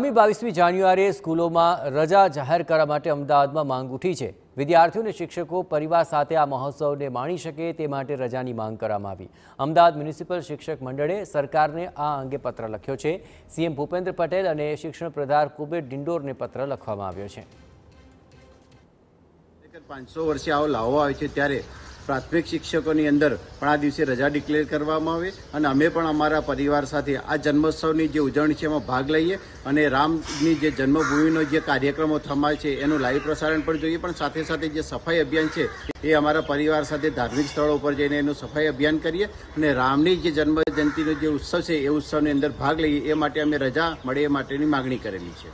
આગામી બાવીસમી જાન્યુઆરીએ સ્કૂલોમાં રજા જાહેર કરવા માટે અમદાવાદમાં માંગ ઉઠી છે વિદ્યાર્થીઓ અને શિક્ષકો પરિવાર સાથે આ મહોત્સવને માણી શકે તે માટે રજાની માંગ કરવામાં આવી અમદાવાદ મ્યુનિસિપલ શિક્ષક મંડળે સરકારને આ અંગે પત્ર લખ્યો છે સીએમ ભૂપેન્દ્ર પટેલ અને શિક્ષણ પ્રધાન કુબેર ડિંડોરને પત્ર લખવામાં આવ્યો છે પાંચસો વર્ષે આવો લાવવા આવે છે ત્યારે પ્રાથમિક શિક્ષકોની અંદર પણ આ દિવસે રજા ડિક્લેર કરવામાં આવે અને અમે પણ અમારા પરિવાર સાથે આ જન્મોત્સવની જે ઉજવણી છે એમાં ભાગ લઈએ અને રામની જે જન્મભૂમિનો જે કાર્યક્રમો થમાય છે એનું લાઈવ પ્રસારણ પણ જોઈએ પણ સાથે સાથે જે સફાઈ અભિયાન છે એ અમારા પરિવાર સાથે ધાર્મિક સ્થળો પર જઈને એનું સફાઈ અભિયાન કરીએ અને રામની જે જન્મ જયંતિનો જે ઉત્સવ છે એ ઉત્સવની અંદર ભાગ લઈએ એ માટે અમે રજા મળે એ માટેની માગણી કરેલી છે